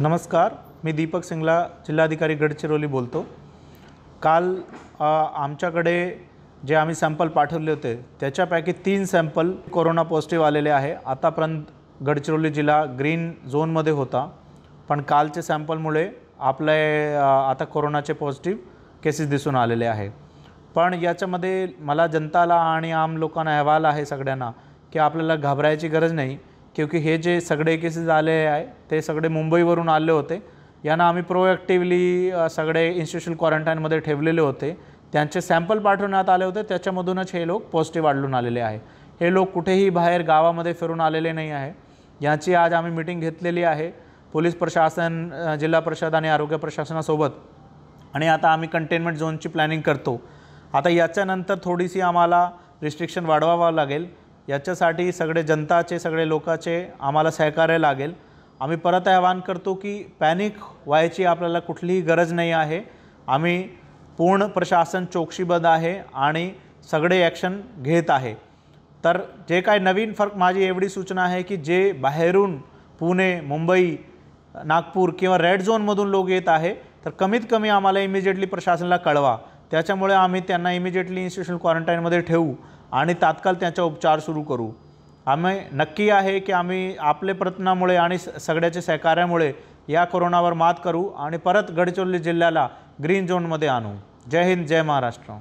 नमस्कार मी दीपक सिंगला जिल्हाधिकारी गडचिरोली बोलतो काल आमच्याकडे जे आम्ही सॅम्पल पाठवले होते त्याच्यापैकी तीन सॅम्पल कोरोना पॉझिटिव्ह आलेले आहे आतापर्यंत गडचिरोली जिल्हा ग्रीन झोनमध्ये होता पण कालचे सॅम्पलमुळे आपले आता कोरोनाचे पॉझिटिव्ह केसेस दिसून आलेले आहे पण याच्यामध्ये मला जनताला आणि आम लोकांना अहवाल आहे सगळ्यांना की आपल्याला घाबरायची गरज नाही क्योंकि हे जे सगळे केसेस आले आहे ते सगळे मुंबईवरून आले होते यांना आम्ही प्रोएक्टिव्हली सगळे इन्स्टिट्यूशन क्वारंटाईनमध्ये ठेवलेले होते त्यांचे सॅम्पल पाठवण्यात आले होते त्याच्यामधूनच हे लोक पॉझिटिव्ह आढळून आलेले आहे हे लोक कुठेही बाहेर गावामध्ये फिरून आलेले नाही आहे याची आज आम्ही मिटिंग घेतलेली आहे पोलीस प्रशासन जिल्हा परिषद आणि आरोग्य प्रशासनासोबत आणि आता आम्ही कंटेनमेंट झोनची प्लॅनिंग करतो आता याच्यानंतर थोडीशी आम्हाला रिस्ट्रिक्शन वाढवावं लागेल याच्यासाठी सगळे जनताचे सगळे लोकाचे आम्हाला सहकार्य लागेल आम्ही परत आवाहन करतो की पॅनिक व्हायची आपल्याला कुठलीही गरज नाही आहे आम्ही पूर्ण प्रशासन चोक्षीबद्ध आहे आणि सगळे ॲक्शन घेत आहे तर जे काय नवीन फरक माझी एवढी सूचना आहे की जे बाहेरून पुणे मुंबई नागपूर किंवा रेड झोनमधून लोक येत आहे तर कमीत कमी आम्हाला इमिजिएटली प्रशासनाला कळवा त्याच्यामुळे आम्ही त्यांना इमिजिएटली इन्स्टिट्यूशनल क्वारंटाईनमध्ये ठेवू आणि तात्काळ त्यांचा उपचार सुरू करू आम्ही नक्की आहे की आम्ही आपले प्रयत्नामुळे आणि सगळ्याच्या सहकार्यामुळे या कोरोनावर मात करू आणि परत गडचिरोली जिल्ह्याला ग्रीन झोनमध्ये आणू जय हिंद जय महाराष्ट्र